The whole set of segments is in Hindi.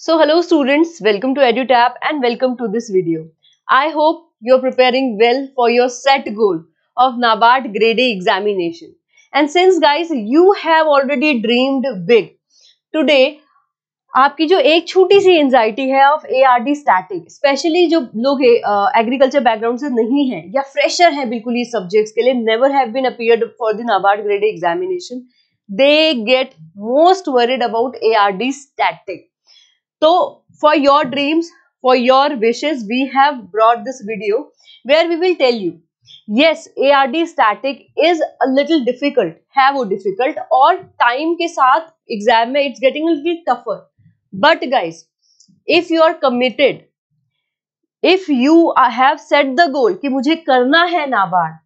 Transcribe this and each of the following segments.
So hello students, welcome to EduTap and welcome to this video. I hope you're preparing well for your set goal of NABARD grade A examination. And since guys you have already dreamed big, today आपकी जो एक छोटी सी एंजाइटी है ऑफ ए स्टैटिक स्पेशली जो लोग एग्रीकल्चर बैकग्राउंड से नहीं है या फ्रेशर है बिल्कुल ये सब्जेक्ट्स के लिए never have been appeared for the NABARD grade examination they get most worried about A static तो for your dreams for your wishes we have brought this video where we will tell you yes A R D static is a little difficult है वो डिफिकल्ट और टाइम के साथ एग्जाम में it's getting tougher but guys if you are committed if you have set the गोल कि मुझे करना है NABARD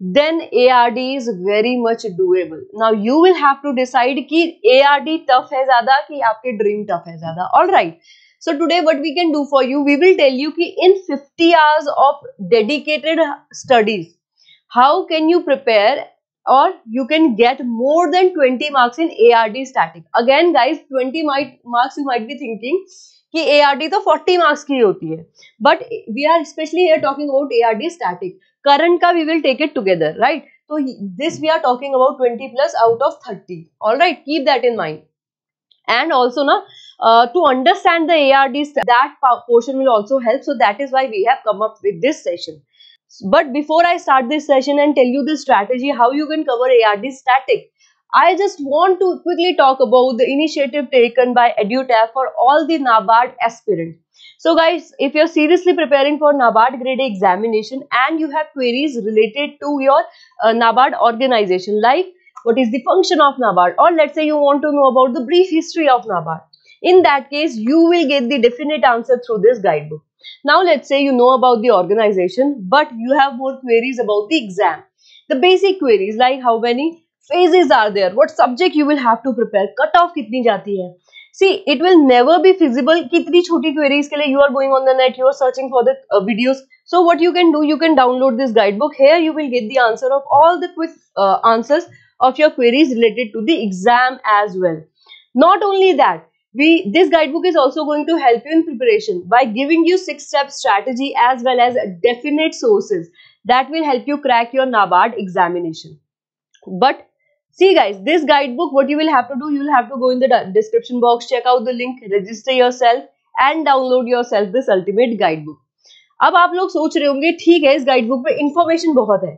then ARD is very much doable. Now you will have to decide कि ARD tough है ज़्यादा कि आपके dream tough है ज़्यादा. All right. So today what we can do for you, we will tell you कि in 50 hours of dedicated studies, how can you prepare or you can get more than 20 marks in ARD static. Again guys, 20 might, marks you might be thinking कि ARD तो 40 marks की होती है. But we are especially here talking about ARD static. current ka we will take it together right so this we are talking about 20 plus out of 30 all right keep that in mind and also na uh, to understand the ARDs that portion will also help so that is why we have come up with this session but before I start this session and tell you the strategy how you can cover ARD static I just want to quickly talk about the initiative taken by EduTab for all the NABARD aspirants. So guys, if you're seriously preparing for NABARD grade examination and you have queries related to your uh, NABARD organization like what is the function of NABARD or let's say you want to know about the brief history of NABARD. In that case, you will get the definite answer through this guidebook. Now let's say you know about the organization but you have more queries about the exam. The basic queries like how many phases are there, what subject you will have to prepare, cut off kitni jati hai. See it will never be feasible कितनी छोटी क्वेरीज के लिए you are going on the net you are searching for the videos so what you can do you can download this guide book here you will get the answer of all the quick answers of your queries related to the exam as well not only that we this guidebook is also going to help you in preparation by giving you six-step strategy as well as definite sources that will help you crack your NABARD examination. But see guys this guidebook what you will have to do you will have to go in the description box check out the link register yourself and download yourself this ultimate guidebook अब आप लोग सोच रहे होंगे ठीक है इस गाइडबुक में इन्फॉर्मेशन बहुत है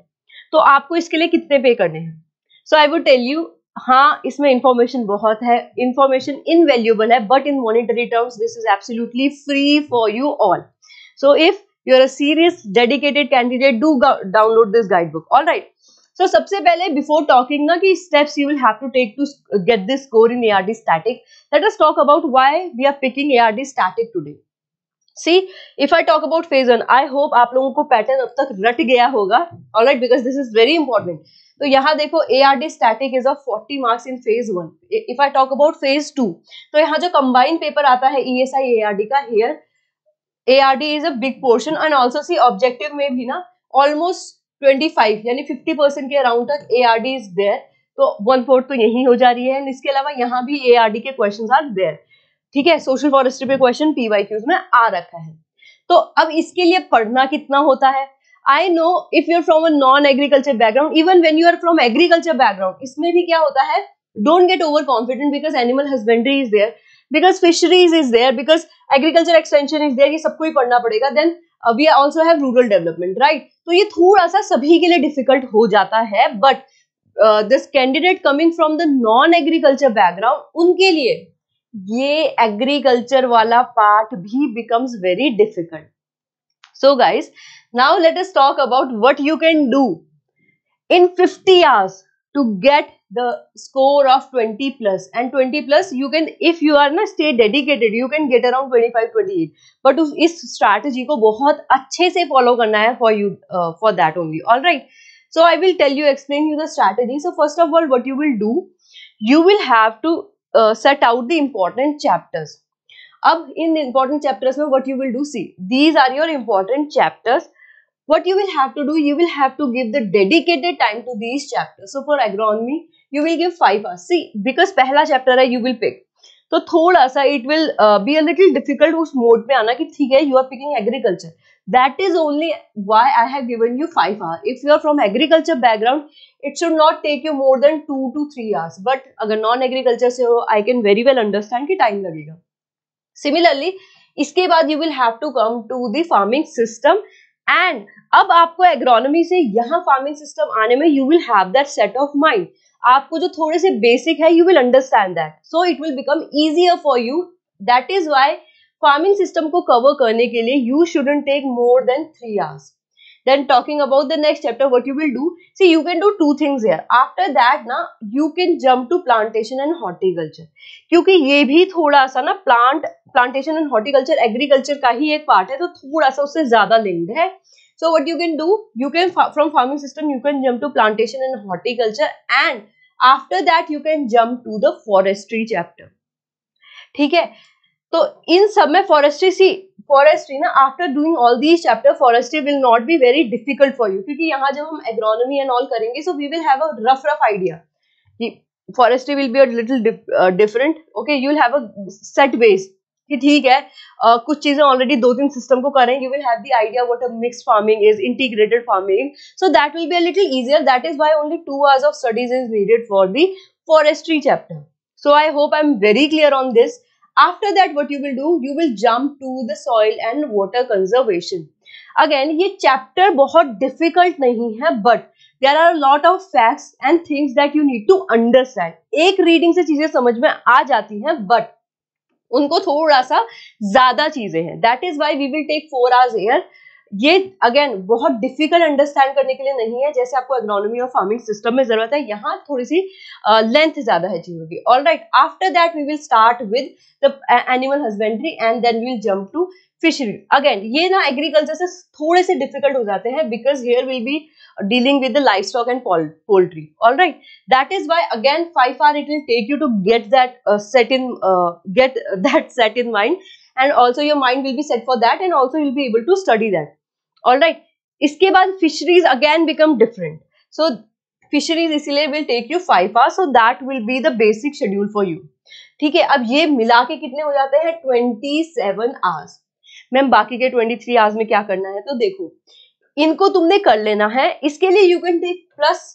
तो आपको इसके लिए कितने पे करने हैं so I would tell you हाँ इसमें इन्फॉर्मेशन बहुत है इंफॉर्मेशन इनवेल्यूबल है but in monetary terms this is absolutely free for you all so if you are a serious dedicated candidate do download this guidebook all right so so, सबसे पहले बिफोर टॉकिंग ना कि steps you will have to take to get this score in ARD static let us talk about why we are picking ARD static today see if I talk about phase one I hope आप लोगों को पैटर्न अब तक रट गया होगा alright because this is very important तो यहां देखो ARD static is a 40 marks in phase 1 if I talk about phase 2 तो यहां जो कंबाइंड पेपर आता है ईएसआई e एआरडी का here ARD is a big portion and also see objective में भी ना ऑलमोस्ट 25 यानी 50 परसेंट के अराउंड तक A R D is there तो वन फोर्थ तो यही हो जा रही है इसके अलावा यहाँ भी ए आर डी के क्वेश्चन आर देयर ठीक है सोशल फॉरेस्ट्री पे क्वेश्चन पी वाई क्यूज में आ रखा है तो अब इसके लिए पढ़ना कितना होता है I know if you are from a non agriculture background even when you are from agriculture background इसमें भी क्या होता है don't get over confident because animal husbandry is there because fisheries is there because agriculture extension is there ये सबको ही पढ़ना पड़ेगा then we also have rural development right तो ये थोड़ा सा सभी के लिए डिफिकल्ट हो जाता है but this candidate coming from the non agriculture background उनके लिए ये एग्रीकल्चर वाला पार्ट भी becomes very difficult so guys now let's talk about what you can do in fifty hours to get the score of 20 plus and 20 plus you can if you are not stay dedicated you can get around 25 28 but उस strategy ko बहुत अच्छे se follow karna hai for you uh, for that only all right so I will tell you explain you the strategy so first of all what you will do you will have to uh, set out the important chapters in the important chapters now what you will do see these are your important chapters what you will have to do you will have to give the dedicated time to these chapters so for agronomy you will give five hours see because पहला चैप्टर है यू विल पिक तो थोड़ा सा it will be a little difficult उस मोड में आना कि ठीक है you are picking agriculture that is only why I have given you five hour if you are from agriculture background it should not take you more than two to three hours but अगर नॉन एग्रीकल्चर से हो आई कैन वेरी वेल अंडरस्टैंड कि टाइम लगेगा सिमिलरली इसके बाद you will have to come to the farming system and अब आपको एग्रोनॉमी से यहाँ फार्मिंग सिस्टम आने में you will have that set of mind आपको जो थोड़े से बेसिक है you will understand that so it will become easier for you that is why farming system को कवर करने के लिए you shouldn't take more than three hours then talking about the next chapter what you will do see you can do two things here after that na you can jump to plantation and horticulture क्योंकि ये भी थोड़ा सा ना plant plantation and horticulture agriculture का ही एक part है तो थोड़ा सा उससे ज्यादा linked है So what you can do, you can from farming system, you can jump to plantation and horticulture and after that you can jump to the forestry chapter. Okay, so in some forestry, see forestry na, after doing all these chapters, forestry will not be very difficult for you because when we agronomy and all, so we will have a rough rough idea. forestry will be a little different, okay, you will have a set base. कि ठीक है आ, कुछ चीजें ऑलरेडी दो तीन सिस्टम को करें you will have the idea what a mixed farming is integrated farming so that will be a little easier that is why only two hours of studies is needed for the forestry chapter so I hope I am very clear on this after that what you will do you will jump to the soil and water conservation again ये चैप्टर बहुत डिफिकल्ट नहीं है but there are lot of facts and things that you need to understand एक रीडिंग से चीजें समझ में आ जाती हैं बट उनको थोड़ा सा ज्यादा चीजें हैं that is why we will take four hours here ये अगेन बहुत डिफिकल्ट अंडरस्टैंड करने के लिए नहीं है जैसे आपको एग्रोनॉमी और फार्मिंग सिस्टम में जरूरत है यहाँ थोड़ी सी लेंथ uh, ज्यादा है चीजों की all right after that we will start with the animal husbandry and then we'll jump to fishery again ये ना एग्रीकल्चर से थोड़े से डिफिकल्ट हो जाते हैं because here will be dealing with the life stock and poultry all right that is why again five hour it will take you to get that set in get that set in mind and also your mind will be set for that and also will be able to study that all right इसके बाद fisheries again become different so fisheries इसीलिए will take you five hours so that will be the basic schedule for you ठीक है अब ये मिला के कितने हो जाते हैं ट्वेंटी सेवन आवर्स मैम बाकी के ट्वेंटी थ्री आवर्स में क्या करना है तो देखो इनको तुमने कर लेना है इसके लिए you can take plus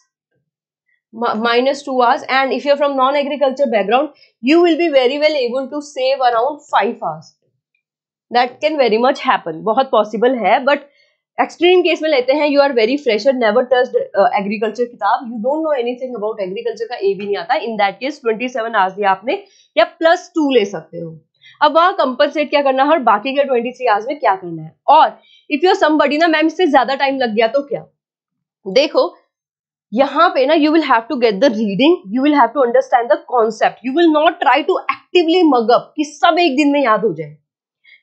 minus 2 hours and if you're from non agriculture background you will be very well able to save around five hours that can very much happen बहुत पॉसिबल है बट एक्सट्रीम केस में लेते हैं you are very fresher never touched agriculture किताब you don't know anything about agriculture का ए भी नहीं आता इन दैट केस 27 आवर्स दिया आपने या प्लस टू ले सकते हो अब वहां कंपनसेट क्या करना है और बाकी के 23 आवर्स में क्या करना है और इफ यू समबडी ना मैम इससे ज्यादा टाइम लग गया तो क्या देखो यहाँ पे ना you will have to get the reading you will have to understand the concept you will not try to actively mug up कि सब एक दिन में याद हो जाए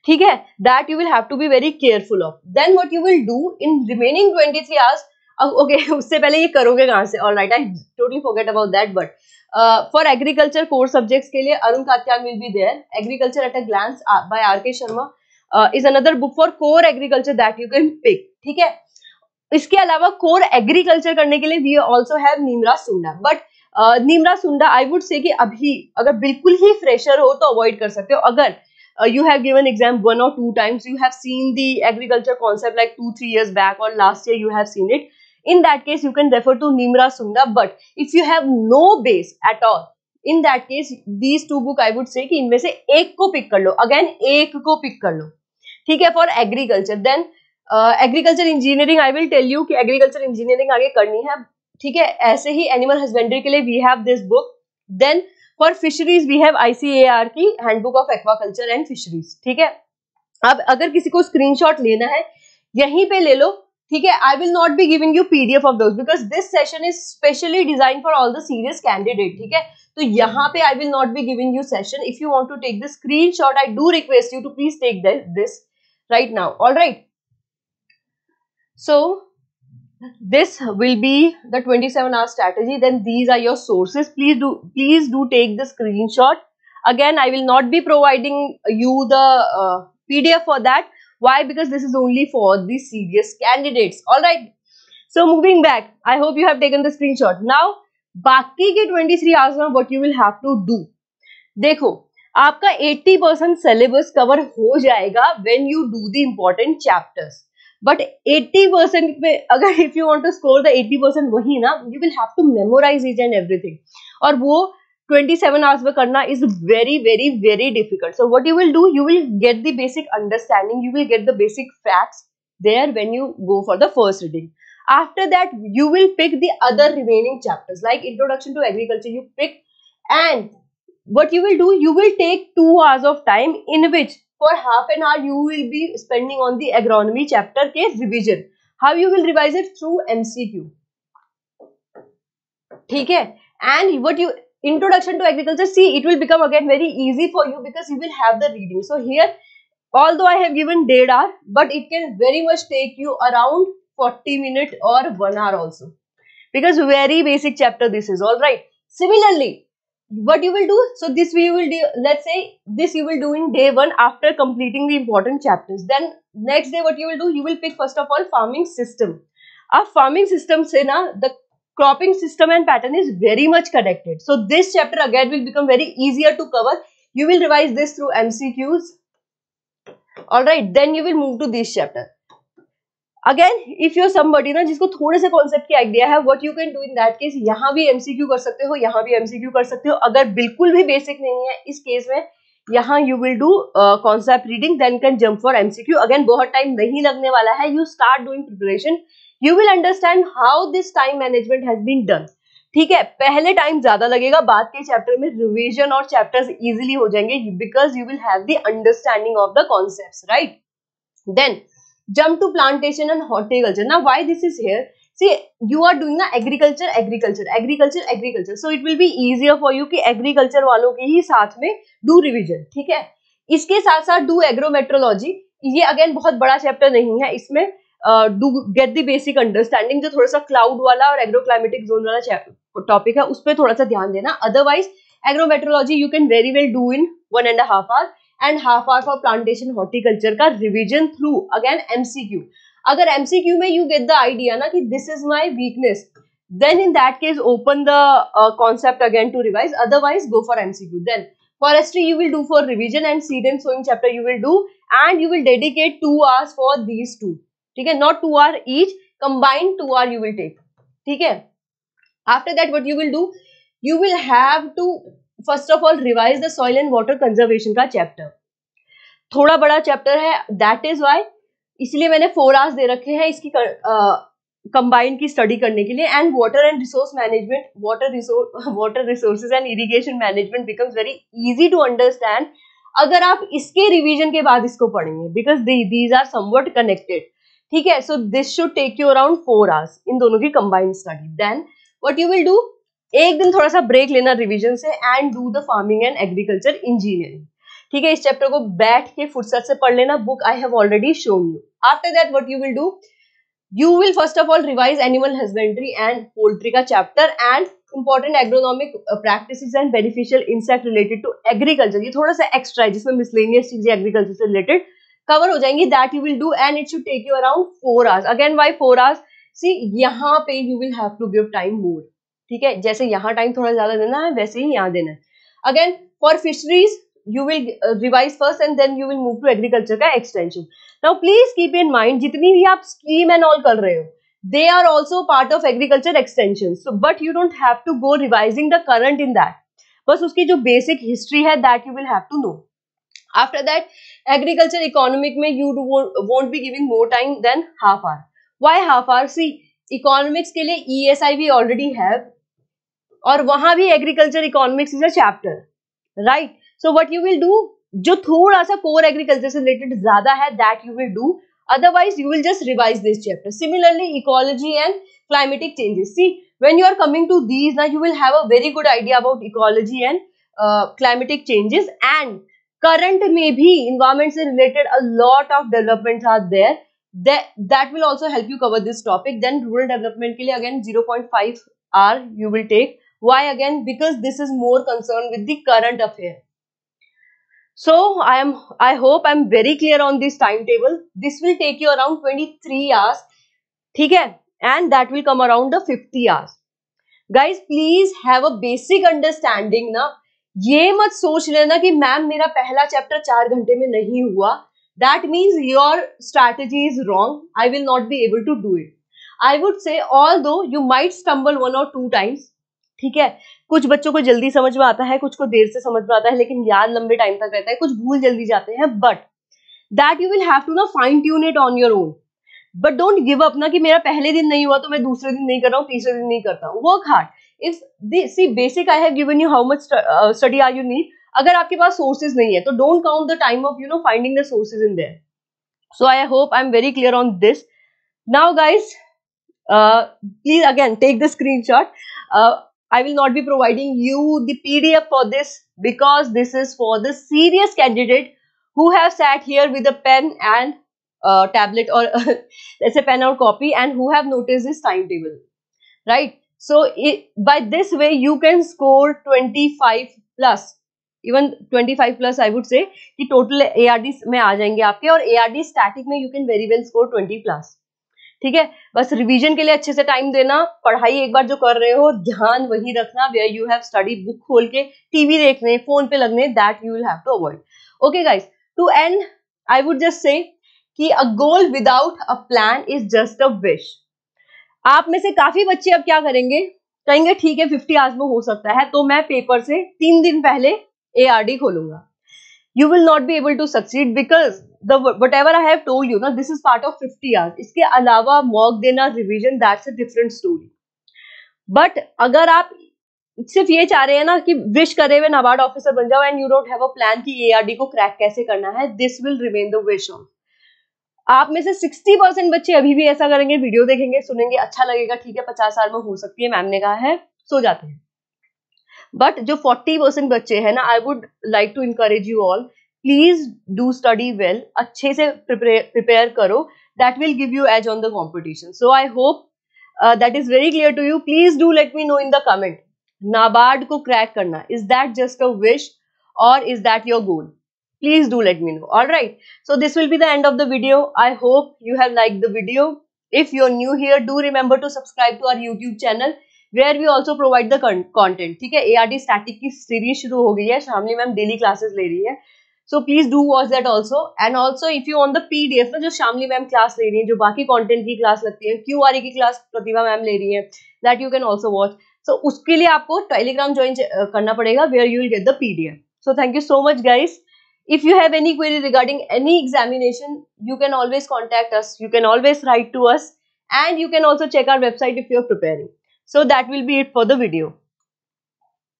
ठीक है that you will have to be very careful of then what you will do in remaining twenty three hours okay उससे पहले ये करोगे कहाँ से all right I totally forget about that but for agriculture core subjects के लिए Arun Katyayan will be there agriculture at a glance by R K Sharma is another book for core agriculture that you can pick ठीक है इसके अलावा कोर एग्रीकल्चर करने के लिए वी ऑल्सो हैव नीमरा सुंडा बट नीमरा सुंडा आई वुड से कि अभी अगर बिल्कुल ही फ्रेशर हो तो अवॉइड कर सकते हो अगर uh, you have given exam one or two times you have seen the agriculture concept like two three years back or last year you have seen it in that case you can refer to nimra sunda but if you have no base at all in that case these two book i would say ki inme se ek ko pick kar lo again ek ko pick kar lo theek hai for agriculture then uh, agriculture engineering i will tell you ki agriculture engineering aage karni hai theek hai aise hi animal husbandry ke liye we have this book then for fisheries we have ICAR की handbook of aquaculture and fisheries ठीक है अब अगर किसी को स्क्रीनशॉट लेना है यहीं पे ले लो ठीक है I will not be giving you PDF of those because this session is specially design for all the serious candidate ठीक है तो यहाँ पे I will not be giving you session if you want to take the screen shot I do request you to please take this right now all right so this will be the 27 hour strategy then these are your sources please do please do take the screenshot again i will not be providing you the uh, pdf for that why because this is only for the serious candidates all right so moving back i hope you have taken the screenshot now baki ke 23 hours mein what you will have to do dekho आपका 80 परसेंट सिलेबस कवर हो जाएगा when you do the important chapters but 80% पे if you want to score the 80% वही ना you will have to memorize each and everything और वो 27 hours में करना is very very very difficult so what you will do you will get the basic understanding you will get the basic facts there when you go for the first reading after that you will pick the other remaining chapters like introduction to agriculture you pick and what you will do you will take two hours of time in which for half an hour you will be spending on the agronomy chapter ke revision how you will revise it through mcq ठीक है and what you introduction to agriculture see it will become again very easy for you because you will have the reading so here although i have given dead hour but it can very much take you around 40 minute or 1 hour also because very basic chapter this is all right similarly what you will do so this we will do let's say this you will do in day one after completing the important chapters then next day what you will do you will pick first of all farming system our farming system say na the cropping system and pattern is very much connected so this chapter again will become very easier to cover you will revise this through mcqs all right then you will move to this chapter again if you somebody ना जिसको थोड़े से कॉन्सेप्ट की आइडिया है what you can do in that case यहाँ भी एमसीक्यू कर सकते हो यहाँ भी एमसीक्यू कर सकते हो अगर बिल्कुल भी बेसिक नहीं है इस केस में यहाँ you will do concept reading then can jump for MCQ again बहुत टाइम नहीं लगने वाला है you start doing preparation you will understand how this time management has been done ठीक है पहले टाइम ज्यादा लगेगा बाद के चैप्टर में रिविजन और चैप्टर्स इजिली हो जाएंगे because you will have the understanding of the concept right then jump to plantation and horticulture now why this is here see you are doing the agriculture agriculture agriculture agriculture so it will be easier for you ki agriculture walon ke hi sath mein do revision theek hai iske sath sath do agrometrology ye again bahut bada chapter नहीं है इसमें do get the basic understanding जो थोड़ा सा क्लाउड वाला और एग्रोक्लाइमेटिक जोन वाला टॉपिक है उस पर थोड़ा सा ध्यान देना otherwise agrometeorology you can very well do in one and half hour and half hour for plantation horticulture का रिविजन थ्रू अगेन एमसीक्यू अगर एमसीक्यू में यू गेट द आइडिया ना कि this is my weakness then in that case open the uh, concept again to revise otherwise go for mcq then forestry you will do for revision and seed and sowing chapter you will do and you will dedicate 2 hours for these two ठीक है not 2 hour each combined 2 hour you will take ठीक है after that what you will do you will have to first of all revise the soil and water conservation का चैप्टर थोड़ा बड़ा चैप्टर है दैट इज वाई इसलिए मैंने फोर आवर्स दे रखे हैं इसकी कंबाइंड की स्टडी करने के लिए and water and resource management water water resources and irrigation management becomes very easy to understand अगर आप इसके रिवीजन के बाद इसको पढ़ेंगे because these are somewhat connected ठीक है so this should take you around four hours in दोनों की combined study then what you will do एक दिन थोड़ा सा ब्रेक लेना रिविजन से and do the farming and agriculture engineering ठीक है इस चैप्टर को बैठ के फुर्सत से पढ़ लेना book I have already shown you after that what you will do you will first of all revise animal husbandry and poultry का chapter and important agronomic practice and beneficial insect related to agriculture ये थोड़ा सा एक्स्ट्रा है जिसमें मिसलेनियस चीजें एग्रीकल्चर से रिलेटेड कवर हो जाएंगी that you will do and it should take you around four hours again why four hours see यहाँ पे you will have to give time more ठीक है जैसे यहाँ टाइम थोड़ा ज्यादा देना है वैसे ही यहाँ देना है again for fisheries you will revise first and then you will move to agriculture का extension now please keep in mind जितनी भी आप स्कीम एंड ऑल कर रहे हो they are also part of agriculture extension so but you don't have to go revising the current in that बस उसकी जो बेसिक हिस्ट्री है that you will have to know after that agriculture economic में you won't be giving more time than half hour why half hour see economics के लिए E S I we already have और वहां भी agriculture economics is a chapter right so what you will do जो थोड़ा सा कोर एग्रीकल्चर से रिलेटेड ज्यादा है that you will do otherwise you will just revise this chapter similarly ecology and climatic changes see when you are coming to these ना you will have a very good idea about ecology and climatic changes and current में भी इन्वायरमेंट से related a lot of development are there that will also help you cover this topic then rural development के लिए again zero point five hour you take Why again? Because this is more concerned with the current affair. So I am I hope I'm very clear on this timetable. This will take you around 23 hours. Okay? And that will come around the 50 hours. Guys, please have a basic understanding now. ये मत सोच लेना कि मैम मेरा पहला चैप्टर चार घंटे में नहीं हुआ that means your strategy is wrong i will not be able to do it i would say although you might stumble one or two times ठीक है कुछ बच्चों को जल्दी समझ में आता है कुछ को देर से समझ में आता है लेकिन याद लंबे टाइम तक रहता है कुछ भूल जल्दी जाते हैं but that you will have to ना fine tune it on your own but don't give up ना कि मेरा पहले दिन नहीं हुआ तो मैं दूसरे दिन नहीं कर रहा हूँ तीसरे दिन नहीं करता हूँ work hard if see basic I have given you how much study are you need अगर आपके पास सोर्सेज नहीं है तो don't count the time of you know finding the sources in there so I hope I am very clear on this now guys please again take the screen shot I will not be providing you the PDF for this because this is for the serious candidate who have sat here with a pen and uh, tablet or let's say pen or copy and who have noticed this timetable, right? So it, by this way, you can score 25 plus even 25 plus I would say the total ARDs may D में आ जाएंगे आपके और ए You can very well score 20 plus. ठीक है बस रिवीजन के लिए अच्छे से टाइम देना पढ़ाई एक बार जो कर रहे हो ध्यान वही रखना way you have study book खोल के टीवी देखने फोन पे लगने that you will have to avoid okay guys to and I would just say कि a goal without a plan is just a wish आप में से काफी बच्चे अब क्या करेंगे कहेंगे ठीक है फिफ्टी आज में हो सकता है तो मैं पेपर से तीन दिन पहले ए खोलूंगा you will not be able to succeed because the whatever I have told you ना this is part of fifty hours. इसके अलावा मॉक देना revision that's a different story but अगर आप सिर्फ ये चाह रहे हैं ना कि विश करे हुए नबार्ड ऑफिसर बन जाओ and you don't have a plan कि एआरडी को क्रैक कैसे करना है this will remain the wish of आप में से 60 परसेंट बच्चे अभी भी ऐसा करेंगे वीडियो देखेंगे सुनेंगे अच्छा लगेगा ठीक है पचास साल में हो सकती है मैम ने कहा है सो जाते हैं बट जो फोर्टी परसेंट बच्चे हैं ना I would like to encourage you all please do study well अच्छे से प्रिपेयर करो that will give you edge on the competition so I hope that is very clear to you please do let me know in the comment NABARD को क्रैक करना is that just a wish और is that your goal please do let me know all right so this will be the end of the video I hope you have like the video if you're new here do remember to subscribe to our YouTube channel where we also provide the content ठीक है ए आर डी स्टैटिक की सीरीज शुरू हो गई है शामली मैम डेली क्लासेस ले रही है so please do watch that also and also if you on the P D F ना जो शामली मैम क्लास ले रही है जो बाकी कॉन्टेंट की क्लास लगती है क्यू आर ई की क्लास प्रतिभा मैम ले रही है that you can also watch so उसके लिए आपको टेलीग्राम ज्वाइन करना पड़ेगा where you will get the P D F so thank you so much guys if you have any query regarding any examination you can always contact us you can always write to us and you can also check our website if you are preparing So that will be it for the video.